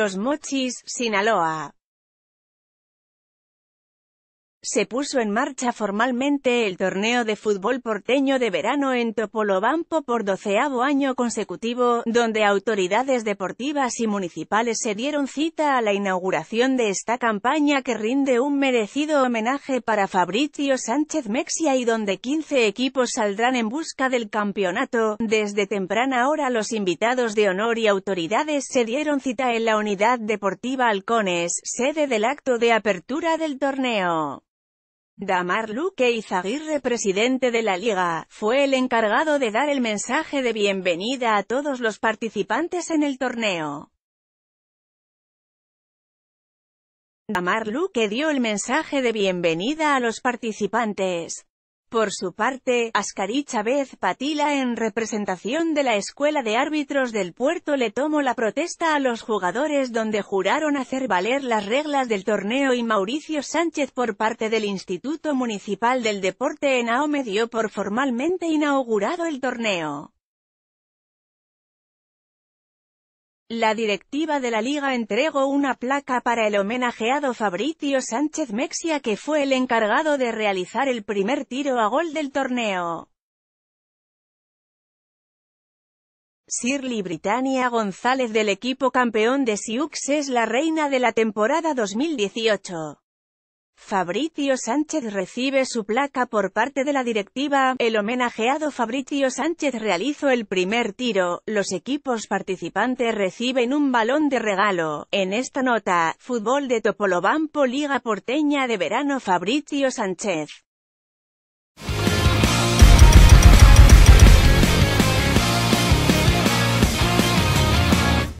Los Mochis, Sinaloa. Se puso en marcha formalmente el torneo de fútbol porteño de verano en Topolobampo por doceavo año consecutivo, donde autoridades deportivas y municipales se dieron cita a la inauguración de esta campaña que rinde un merecido homenaje para Fabricio Sánchez Mexia y donde 15 equipos saldrán en busca del campeonato. Desde temprana hora los invitados de honor y autoridades se dieron cita en la unidad deportiva Halcones, sede del acto de apertura del torneo. Damar Luque Izaguirre presidente de la liga, fue el encargado de dar el mensaje de bienvenida a todos los participantes en el torneo. Damar Luque dio el mensaje de bienvenida a los participantes, por su parte, Ascari Chávez Patila en representación de la Escuela de Árbitros del Puerto le tomó la protesta a los jugadores donde juraron hacer valer las reglas del torneo y Mauricio Sánchez por parte del Instituto Municipal del Deporte en AOME dio por formalmente inaugurado el torneo. La directiva de la liga entregó una placa para el homenajeado Fabricio Sánchez Mexia que fue el encargado de realizar el primer tiro a gol del torneo. Shirley Britannia González del equipo campeón de Sioux es la reina de la temporada 2018. Fabricio Sánchez recibe su placa por parte de la directiva, el homenajeado Fabricio Sánchez realizó el primer tiro, los equipos participantes reciben un balón de regalo. En esta nota, fútbol de Topolobampo Liga Porteña de Verano Fabricio Sánchez.